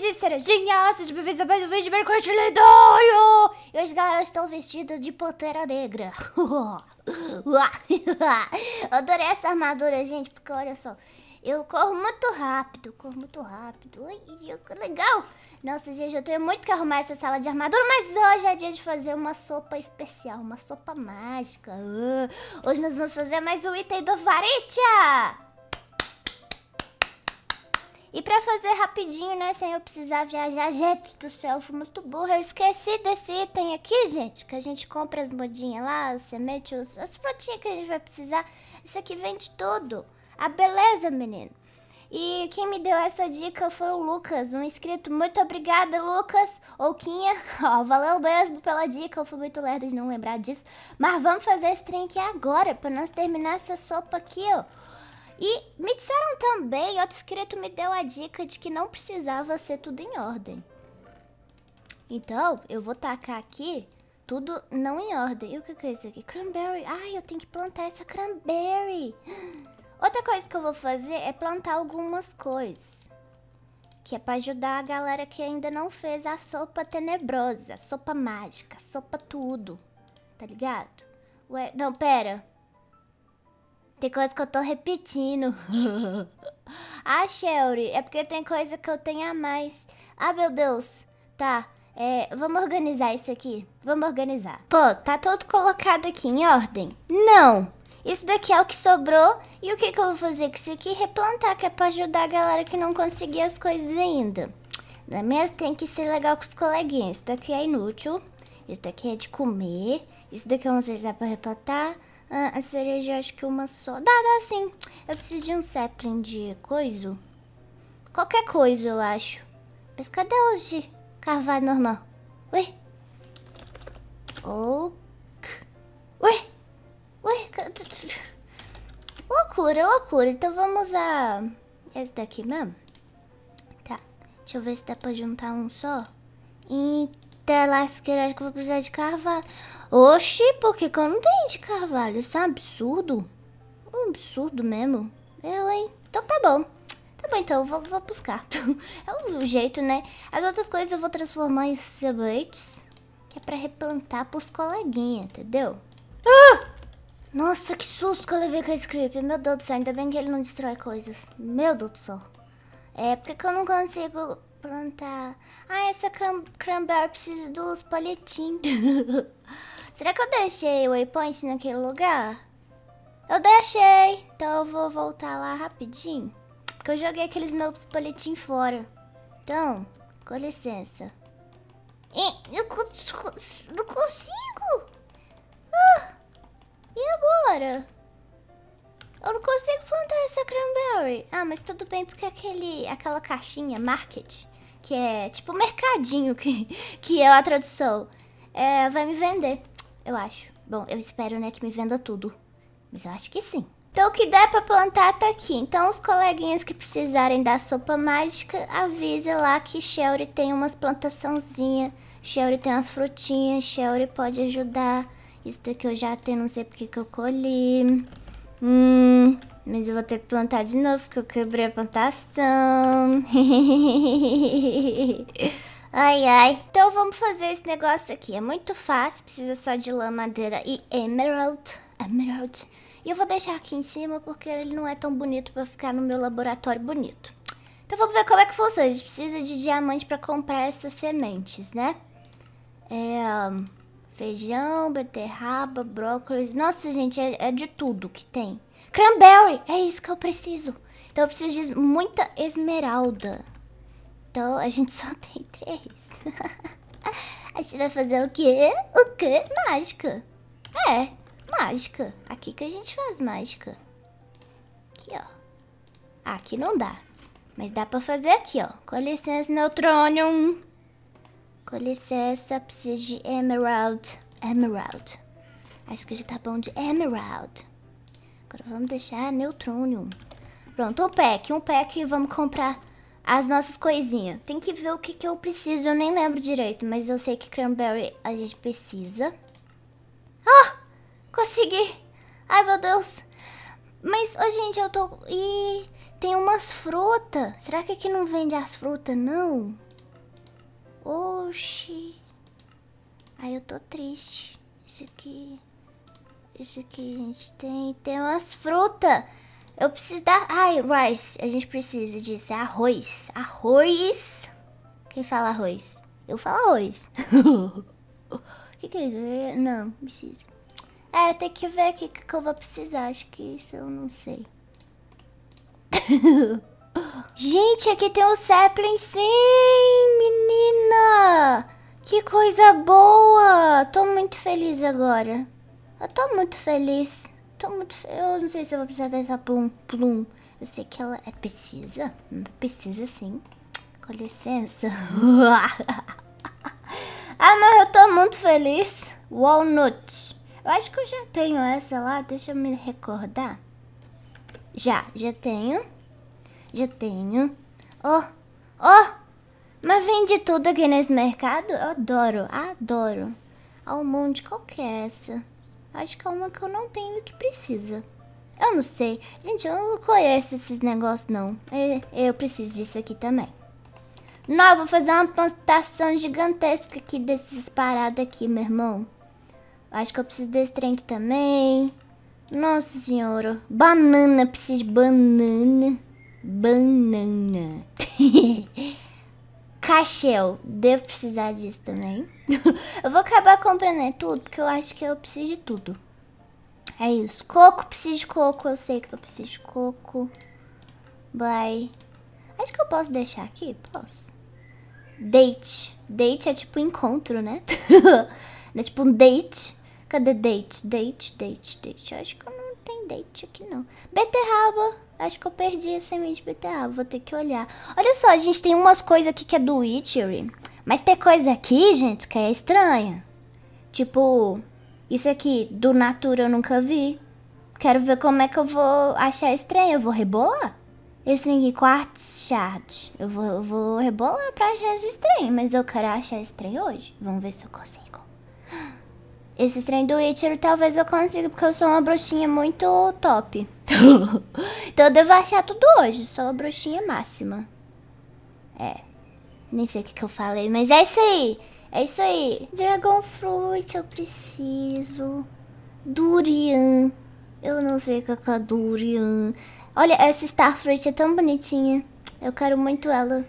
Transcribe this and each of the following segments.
de cerejinha, sejam bem-vindos a mais um vídeo de Mercúrio E hoje, galera, eu estou vestida de Pantera Negra. eu adorei essa armadura, gente, porque olha só, eu corro muito rápido, corro muito rápido. Ai, que legal! Nossa, gente, eu tenho muito que arrumar essa sala de armadura, mas hoje é dia de fazer uma sopa especial, uma sopa mágica. Ah, hoje nós vamos fazer mais um item do Varitia! E para fazer rapidinho, né, sem eu precisar viajar, gente do céu, fui muito burra. Eu esqueci desse item aqui, gente, que a gente compra as modinhas lá, os semente, as frutinhas que a gente vai precisar. Isso aqui vende tudo. A beleza, menino. E quem me deu essa dica foi o Lucas, um inscrito. Muito obrigada, Lucas. Ouquinha, ó, valeu mesmo pela dica. Eu fui muito lerda de não lembrar disso. Mas vamos fazer esse trem aqui agora, para nós terminar essa sopa aqui, ó. E me disseram também, outro escrito me deu a dica de que não precisava ser tudo em ordem. Então, eu vou tacar aqui tudo não em ordem. E o que, é isso aqui? Cranberry. Ai, eu tenho que plantar essa cranberry. Outra coisa que eu vou fazer é plantar algumas coisas. Que é pra ajudar a galera que ainda não fez a sopa tenebrosa, sopa mágica, sopa tudo. Tá ligado? Ué, não, pera. Tem coisa que eu tô repetindo. ah, Sherry, é porque tem coisa que eu tenho a mais. Ah, meu Deus. Tá, é, vamos organizar isso aqui. Vamos organizar. Pô, tá tudo colocado aqui em ordem? Não. Isso daqui é o que sobrou. E o que, que eu vou fazer com isso aqui? Replantar, que é pra ajudar a galera que não conseguia as coisas ainda. Na é mesa tem que ser legal com os coleguinhas. Isso daqui é inútil. Isso daqui é de comer. Isso daqui eu não sei se dá pra replantar. Ah, a cereja acho que uma só. Dá, dá sim. Eu preciso de um sapling de coisa. Qualquer coisa, eu acho. Mas cadê os de carvalho normal? Ué? Ok. Ué? Ué? Loucura, loucura. Então vamos a. esse daqui mesmo. Tá. Deixa eu ver se dá pra juntar um só. Então até lasqueira, acho que vou precisar de carvalho. Oxi, por que, que eu não tenho de carvalho? Isso é um absurdo. Um absurdo mesmo. Eu, hein? Então tá bom. Tá bom, então, eu vou, vou buscar. é o jeito, né? As outras coisas eu vou transformar em sementes, que é pra replantar pros coleguinhas, entendeu? Ah! Nossa, que susto que eu levei com esse creeper. Meu Deus do céu, ainda bem que ele não destrói coisas. Meu Deus do céu. É, porque eu não consigo plantar. Ah, essa cranberry precisa dos palhetinhos. Será que eu deixei o waypoint naquele lugar? Eu deixei. Então eu vou voltar lá rapidinho. Porque eu joguei aqueles meus palhetinhos fora. Então, com licença. eu não consigo. Ah, e agora? Eu não consigo plantar essa cranberry. Ah, mas tudo bem porque aquele, aquela caixinha market que é tipo mercadinho, que, que é a tradução, é, vai me vender, eu acho. Bom, eu espero, né, que me venda tudo. Mas eu acho que sim. Então o que der pra plantar tá aqui. Então os coleguinhas que precisarem da sopa mágica, avisa lá que Shelly tem umas plantaçãozinhas. Shelly tem umas frutinhas, Shelly pode ajudar. Isso daqui eu já tenho, não sei porque que eu colhi. Hum, mas eu vou ter que plantar de novo, porque eu quebrei a plantação. ai, ai. Então vamos fazer esse negócio aqui. É muito fácil, precisa só de lã, madeira e emerald. Emerald. E eu vou deixar aqui em cima, porque ele não é tão bonito pra ficar no meu laboratório bonito. Então vamos ver como é que funciona. A gente precisa de diamante pra comprar essas sementes, né? É... Feijão, beterraba, brócolis. Nossa, gente, é, é de tudo que tem. Cranberry! É isso que eu preciso. Então eu preciso de muita esmeralda. Então a gente só tem três. a gente vai fazer o quê? O quê? Mágica. É, mágica. Aqui que a gente faz mágica. Aqui, ó. Ah, aqui não dá. Mas dá pra fazer aqui, ó. Com licença, Neutronium. Com licença, preciso de emerald. Emerald. Acho que já tá bom de emerald. Agora vamos deixar neutrônio. Pronto, um pack. Um pack e vamos comprar as nossas coisinhas. Tem que ver o que, que eu preciso. Eu nem lembro direito, mas eu sei que cranberry a gente precisa. Ah! Oh, consegui! Ai, meu Deus! Mas, oh, gente, eu tô... E tem umas frutas. Será que aqui não vende as frutas, Não. Oxi. Aí eu tô triste. Isso aqui... Isso aqui, gente, tem... Tem umas frutas. Eu preciso dar... Ai, rice. A gente precisa disso. É arroz. Arroz. Quem fala arroz? Eu falo arroz. O que, que é isso? É, não, preciso. É, tem que ver o que, que eu vou precisar. Acho que isso eu não sei. Gente, aqui tem o Zeppelin sim, menina! Que coisa boa! Tô muito feliz agora. Eu tô muito feliz. Tô muito fe... Eu não sei se eu vou precisar dessa plum. plum. Eu sei que ela é precisa. Hum, precisa sim. Com licença. ah, mas eu tô muito feliz. Walnut. Eu acho que eu já tenho essa lá. Deixa eu me recordar. Já, já tenho. Já tenho. Oh, oh! Mas vende tudo aqui nesse mercado? Eu adoro, adoro. Almonde, qual que é essa? Acho que é uma que eu não tenho e que precisa. Eu não sei. Gente, eu não conheço esses negócios, não. Eu preciso disso aqui também. Não, vou fazer uma plantação gigantesca aqui desses paradas aqui, meu irmão. Acho que eu preciso desse trem aqui também. Nossa senhora. Banana, preciso de banana. Banana. Cachel. Devo precisar disso também. eu vou acabar comprando né, tudo, porque eu acho que eu preciso de tudo. É isso. Coco, preciso de coco. Eu sei que eu preciso de coco. Bye. Acho que eu posso deixar aqui. Posso. Date. Date é tipo encontro, né? é tipo um date. Cadê date? Date, date, date. acho que eu não tenho date aqui, não. Beterraba. Acho que eu perdi a semente BTA, vou ter que olhar. Olha só, a gente tem umas coisas aqui que é do Witchery. Mas tem coisa aqui, gente, que é estranha. Tipo, isso aqui do Natura eu nunca vi. Quero ver como é que eu vou achar estranho. Eu vou rebolar? Esse link quartz shard. Eu vou, eu vou rebolar pra achar estranho, mas eu quero achar estranho hoje. Vamos ver se eu consigo. Esse trem do Witcher talvez eu consiga, porque eu sou uma bruxinha muito top. então eu devo achar tudo hoje, sou a bruxinha máxima. É. Nem sei o que, que eu falei, mas é isso aí. É isso aí. Dragon Fruit, eu preciso. Durian. Eu não sei o que é Durian. Olha, essa Starfruit é tão bonitinha. Eu quero muito ela.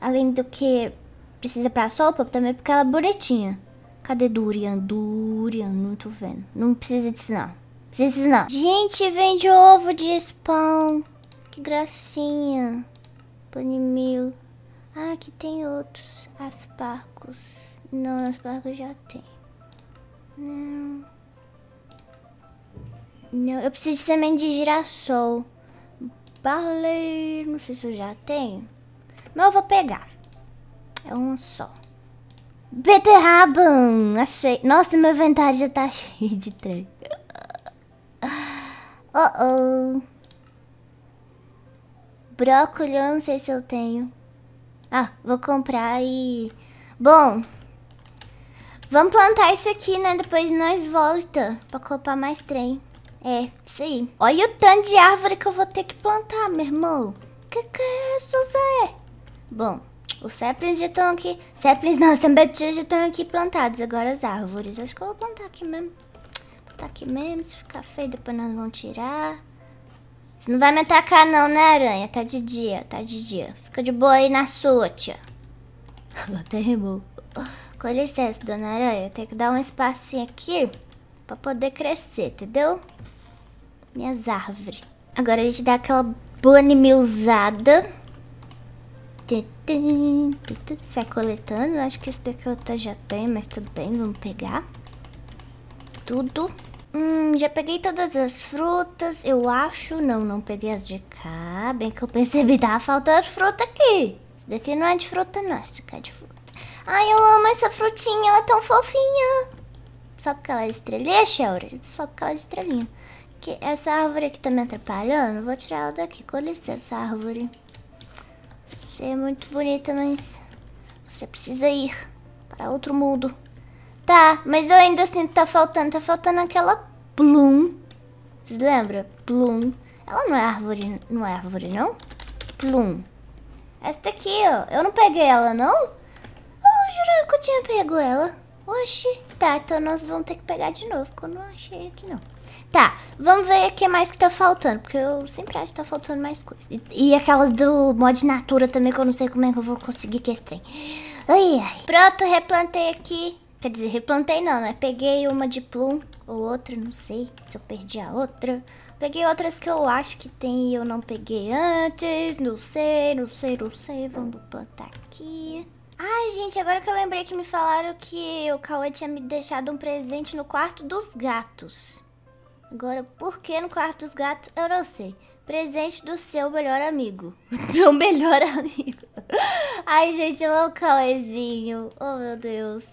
Além do que precisa pra sopa, também porque ela é bonitinha. Cadê Durian? Durian, não tô vendo. Não precisa disso, não. Precisa disso, não. Gente, vende ovo de spawn. Que gracinha. Panimil. Ah, aqui tem outros. Asparcos. Não, asparcos já tem. Não. Não, eu preciso também de girassol. Barley, não sei se eu já tenho. Mas eu vou pegar. É um só. Beterraba! Achei. Nossa, meu inventário já tá cheio de trem. Oh oh. Brócolis, eu não sei se eu tenho. Ah, vou comprar e... Bom. Vamos plantar isso aqui, né? Depois nós volta pra comprar mais trem. É, isso aí. Olha o tanto de árvore que eu vou ter que plantar, meu irmão. Que que é isso, Zé? Bom. Os saplings já estão aqui. Saplings não, sambatis já estão aqui plantados. Agora as árvores. Acho que eu vou plantar aqui mesmo. Plantar aqui mesmo. Se ficar feio, depois nós vamos tirar. Você não vai me atacar não, né, aranha? Tá de dia, tá de dia. Fica de boa aí na sua, tia. Ela até rimou. Com licença, dona aranha. tem que dar um espacinho aqui pra poder crescer, entendeu? Minhas árvores. Agora a gente dá aquela bunny usada. Sai é coletando. Acho que esse daqui eu já tenho, mas tudo bem, vamos pegar. Tudo. Hum, já peguei todas as frutas, eu acho. Não, não peguei as de cá. Bem que eu percebi, tá faltando fruta aqui. Esse daqui não é de fruta, não. Esse aqui é de fruta. Ai, eu amo essa frutinha, ela é tão fofinha. Só porque ela é estrelinha, Shelly? Só porque ela é estrelinha. Que essa árvore aqui tá me atrapalhando. Vou tirar ela daqui. Com licença, árvore. Você é muito bonita, mas você precisa ir para outro mundo. Tá, mas eu ainda sinto tá faltando. Tá faltando aquela Plum. Vocês lembram? Plum. Ela não é árvore, não é árvore, não? Plum. Essa daqui, ó. Eu não peguei ela, não? Eu jurava que eu tinha pego ela. Oxi. Tá, então nós vamos ter que pegar de novo, porque eu não achei aqui, não. Tá, vamos ver o que mais que tá faltando, porque eu sempre acho que tá faltando mais coisa. E, e aquelas do mod natura também, que eu não sei como é que eu vou conseguir que é esse Ai, ai. Pronto, replantei aqui. Quer dizer, replantei não, né? Peguei uma de plum ou outra, não sei se eu perdi a outra. Peguei outras que eu acho que tem e eu não peguei antes. Não sei, não sei, não sei. Vamos plantar aqui. Ai, gente, agora que eu lembrei que me falaram que o Cauê tinha me deixado um presente no quarto dos gatos. Agora, por que no quarto dos gatos? Eu não sei. Presente do seu melhor amigo. Meu melhor amigo. Ai, gente, eu amo o Cauêzinho. Oh, meu Deus.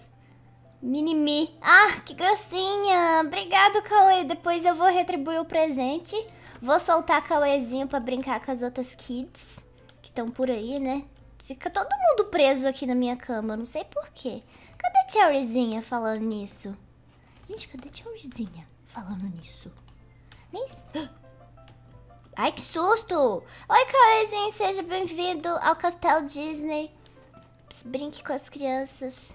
Minimi. Ah, que gracinha. Obrigado, Cauê. Depois eu vou retribuir o presente. Vou soltar Cauêzinho pra brincar com as outras kids que estão por aí, né? Fica todo mundo preso aqui na minha cama, não sei porquê. Cadê a Cherryzinha falando nisso? Gente, cadê a Cherryzinha? falando nisso. Nem... Ai, que susto! Oi, Cauêzinho, seja bem-vindo ao Castelo Disney. Brinque com as crianças.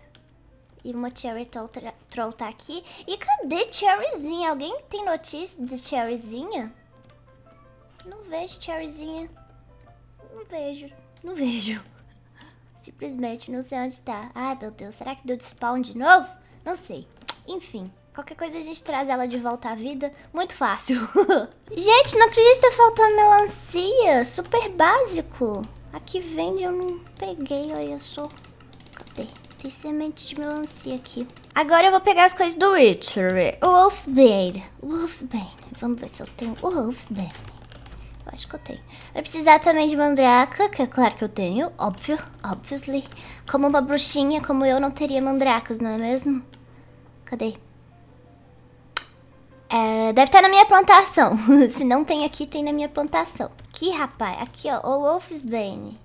E uma Cherry Troll tá aqui. E cadê Cherryzinha? Alguém tem notícia de Cherryzinha? Não vejo Cherryzinha. Não vejo. Não vejo. Simplesmente não sei onde tá. Ai, meu Deus. Será que deu de spawn de novo? Não sei. Enfim. Qualquer coisa a gente traz ela de volta à vida. Muito fácil. gente, não acredito que tá faltou melancia. Super básico. Aqui vende, eu não peguei, olha só. Cadê? Tem semente de melancia aqui. Agora eu vou pegar as coisas do Witcher. Wolfsbane. Wolfsbane. Vamos ver se eu tenho Wolfsbane. Eu acho que eu tenho. Vai precisar também de mandraca, que é claro que eu tenho. Óbvio. Obviously. Como uma bruxinha, como eu, não teria mandracas, não é mesmo? Cadê? É, deve estar na minha plantação. Se não tem aqui, tem na minha plantação. Aqui, rapaz. Aqui, ó. O Wolfsbane.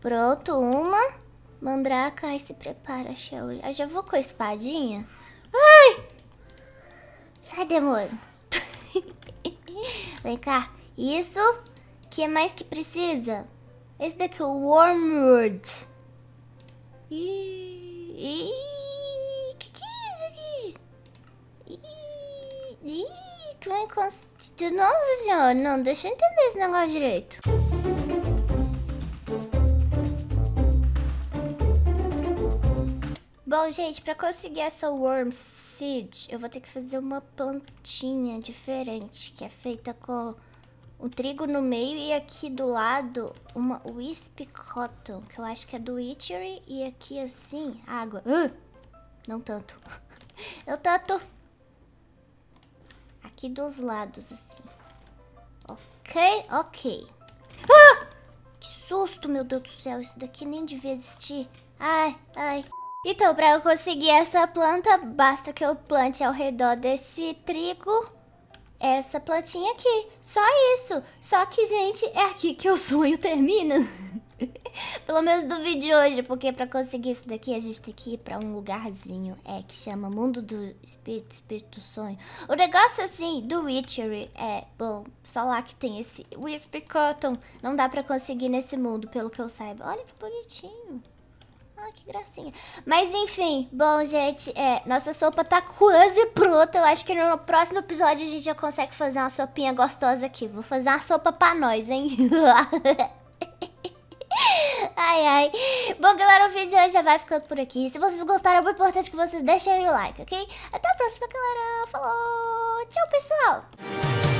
Pronto, uma. Mandraka. Ai, se prepara, Shaori. Eu já vou com a espadinha. Ai! Sai, demônio. Vem cá. Isso. O que é mais que precisa? Esse daqui, é o Wormwood. Ih... Ih... Ih, clã é inconstitucional. Nossa senhora, não, deixa eu entender esse negócio direito. Bom, gente, pra conseguir essa Worm Seed, eu vou ter que fazer uma plantinha diferente, que é feita com o trigo no meio e aqui do lado uma Wisp Cotton, que eu acho que é do Witchery, e aqui assim, água. Uh! Não tanto. Eu tanto aqui dos lados, assim. Ok, ok. Ah! Que susto, meu Deus do céu. Isso daqui nem devia existir. Ai, ai. Então, para eu conseguir essa planta, basta que eu plante ao redor desse trigo essa plantinha aqui. Só isso. Só que, gente, é aqui que o sonho termina. Pelo menos do vídeo de hoje, porque para conseguir isso daqui a gente tem que ir pra um lugarzinho, é, que chama Mundo do Espírito, Espírito do Sonho. O negócio, assim, do Witchery é, bom, só lá que tem esse Whisper Cotton. Não dá pra conseguir nesse mundo, pelo que eu saiba. Olha que bonitinho. Ah, que gracinha. Mas enfim, bom, gente, é, nossa sopa tá quase pronta. Eu acho que no próximo episódio a gente já consegue fazer uma sopinha gostosa aqui. Vou fazer uma sopa pra nós, hein? ai, ai. Bom, galera, o vídeo de hoje já vai ficando por aqui. Se vocês gostaram, é muito importante que vocês deixem o like, ok? Até a próxima, galera. Falou! Tchau, pessoal!